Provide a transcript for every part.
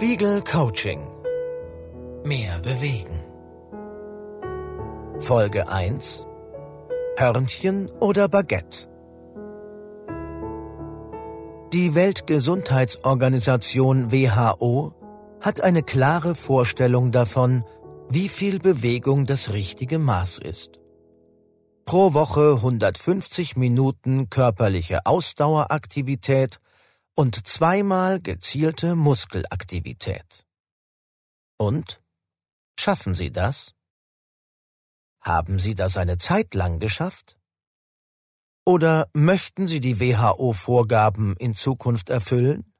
Spiegel Coaching. Mehr bewegen. Folge 1. Hörnchen oder Baguette. Die Weltgesundheitsorganisation WHO hat eine klare Vorstellung davon, wie viel Bewegung das richtige Maß ist. Pro Woche 150 Minuten körperliche Ausdaueraktivität und zweimal gezielte Muskelaktivität. Und? Schaffen Sie das? Haben Sie das eine Zeit lang geschafft? Oder möchten Sie die WHO-Vorgaben in Zukunft erfüllen?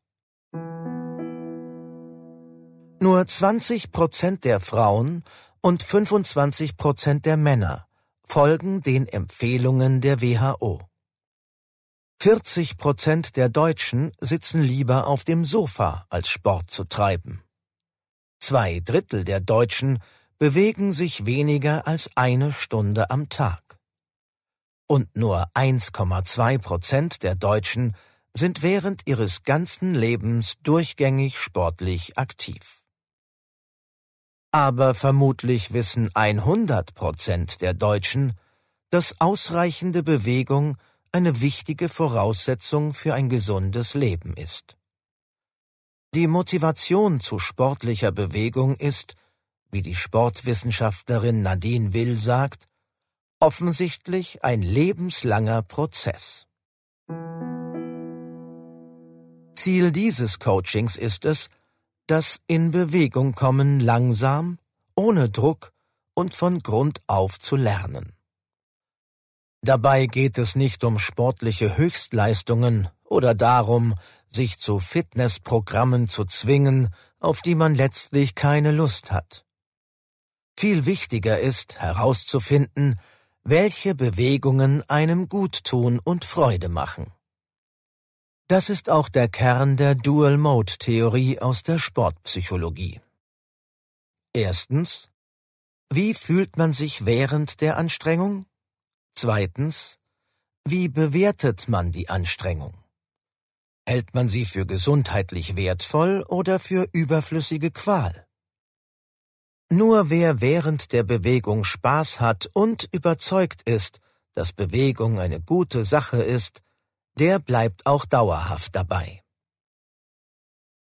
Nur 20 Prozent der Frauen und 25 Prozent der Männer folgen den Empfehlungen der WHO. 40 Prozent der Deutschen sitzen lieber auf dem Sofa, als Sport zu treiben. Zwei Drittel der Deutschen bewegen sich weniger als eine Stunde am Tag. Und nur 1,2 Prozent der Deutschen sind während ihres ganzen Lebens durchgängig sportlich aktiv. Aber vermutlich wissen 100 Prozent der Deutschen, dass ausreichende Bewegung eine wichtige Voraussetzung für ein gesundes Leben ist. Die Motivation zu sportlicher Bewegung ist, wie die Sportwissenschaftlerin Nadine Will sagt, offensichtlich ein lebenslanger Prozess. Ziel dieses Coachings ist es, das in Bewegung kommen langsam, ohne Druck und von Grund auf zu lernen. Dabei geht es nicht um sportliche Höchstleistungen oder darum, sich zu Fitnessprogrammen zu zwingen, auf die man letztlich keine Lust hat. Viel wichtiger ist herauszufinden, welche Bewegungen einem gut tun und Freude machen. Das ist auch der Kern der Dual-Mode-Theorie aus der Sportpsychologie. Erstens, wie fühlt man sich während der Anstrengung? Zweitens, wie bewertet man die Anstrengung? Hält man sie für gesundheitlich wertvoll oder für überflüssige Qual? Nur wer während der Bewegung Spaß hat und überzeugt ist, dass Bewegung eine gute Sache ist, der bleibt auch dauerhaft dabei.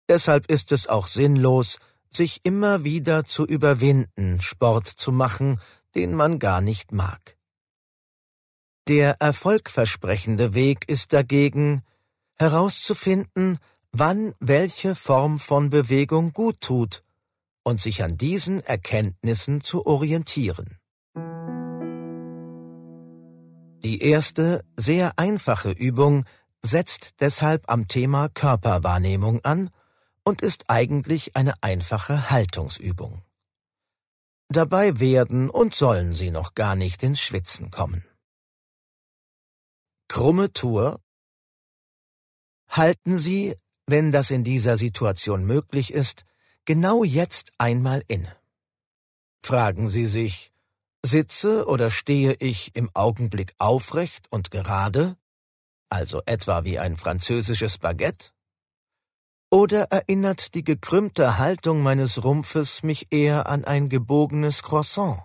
Deshalb ist es auch sinnlos, sich immer wieder zu überwinden, Sport zu machen, den man gar nicht mag. Der erfolgversprechende Weg ist dagegen, herauszufinden, wann welche Form von Bewegung gut tut und sich an diesen Erkenntnissen zu orientieren. Die erste, sehr einfache Übung setzt deshalb am Thema Körperwahrnehmung an und ist eigentlich eine einfache Haltungsübung. Dabei werden und sollen Sie noch gar nicht ins Schwitzen kommen krumme Tour? Halten Sie, wenn das in dieser Situation möglich ist, genau jetzt einmal inne. Fragen Sie sich, sitze oder stehe ich im Augenblick aufrecht und gerade, also etwa wie ein französisches Baguette? Oder erinnert die gekrümmte Haltung meines Rumpfes mich eher an ein gebogenes Croissant?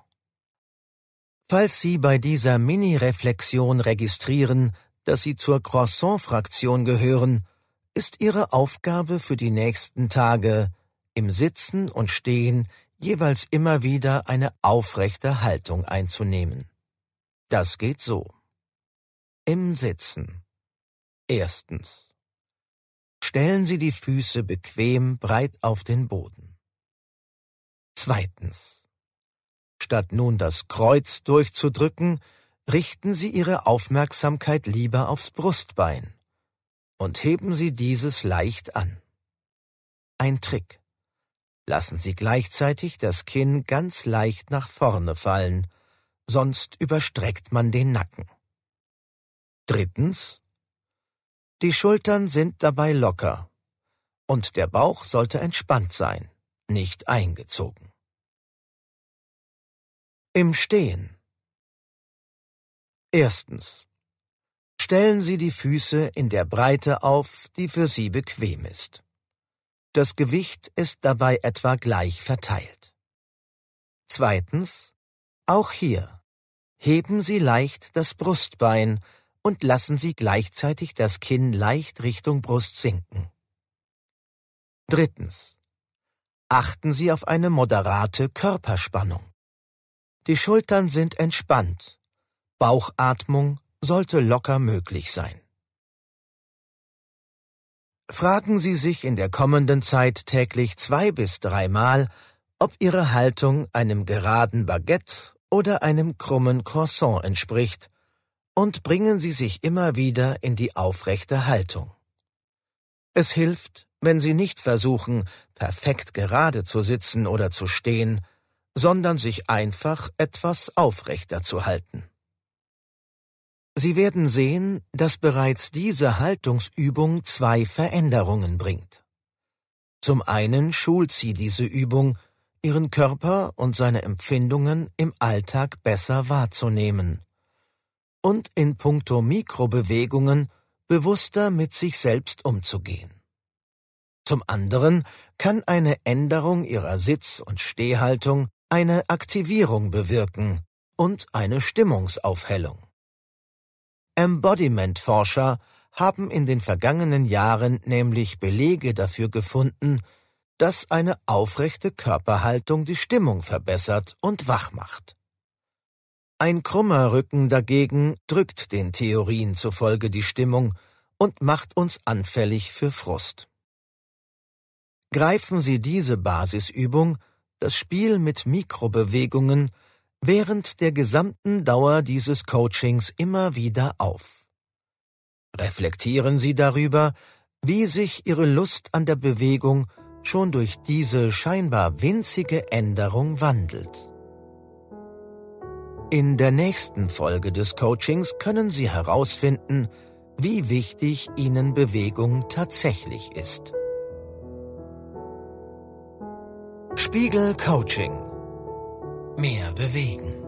Falls Sie bei dieser Mini-Reflexion registrieren, dass Sie zur Croissant-Fraktion gehören, ist Ihre Aufgabe für die nächsten Tage, im Sitzen und Stehen jeweils immer wieder eine aufrechte Haltung einzunehmen. Das geht so. Im Sitzen. Erstens. Stellen Sie die Füße bequem breit auf den Boden. Zweitens. Statt nun das Kreuz durchzudrücken, richten Sie Ihre Aufmerksamkeit lieber aufs Brustbein und heben Sie dieses leicht an. Ein Trick. Lassen Sie gleichzeitig das Kinn ganz leicht nach vorne fallen, sonst überstreckt man den Nacken. Drittens. Die Schultern sind dabei locker und der Bauch sollte entspannt sein, nicht eingezogen. Im Stehen. Erstens. Stellen Sie die Füße in der Breite auf, die für Sie bequem ist. Das Gewicht ist dabei etwa gleich verteilt. Zweitens. Auch hier. Heben Sie leicht das Brustbein und lassen Sie gleichzeitig das Kinn leicht Richtung Brust sinken. Drittens. Achten Sie auf eine moderate Körperspannung. Die Schultern sind entspannt. Bauchatmung sollte locker möglich sein. Fragen Sie sich in der kommenden Zeit täglich zwei bis dreimal, ob Ihre Haltung einem geraden Baguette oder einem krummen Croissant entspricht, und bringen Sie sich immer wieder in die aufrechte Haltung. Es hilft, wenn Sie nicht versuchen, perfekt gerade zu sitzen oder zu stehen, sondern sich einfach etwas aufrechter zu halten. Sie werden sehen, dass bereits diese Haltungsübung zwei Veränderungen bringt. Zum einen schult sie diese Übung, ihren Körper und seine Empfindungen im Alltag besser wahrzunehmen und in puncto Mikrobewegungen bewusster mit sich selbst umzugehen. Zum anderen kann eine Änderung ihrer Sitz- und Stehhaltung eine Aktivierung bewirken und eine Stimmungsaufhellung. Embodiment-Forscher haben in den vergangenen Jahren nämlich Belege dafür gefunden, dass eine aufrechte Körperhaltung die Stimmung verbessert und wach macht. Ein krummer Rücken dagegen drückt den Theorien zufolge die Stimmung und macht uns anfällig für Frust. Greifen Sie diese Basisübung das Spiel mit Mikrobewegungen während der gesamten Dauer dieses Coachings immer wieder auf. Reflektieren Sie darüber, wie sich Ihre Lust an der Bewegung schon durch diese scheinbar winzige Änderung wandelt. In der nächsten Folge des Coachings können Sie herausfinden, wie wichtig Ihnen Bewegung tatsächlich ist. Spiegel Coaching. Mehr bewegen.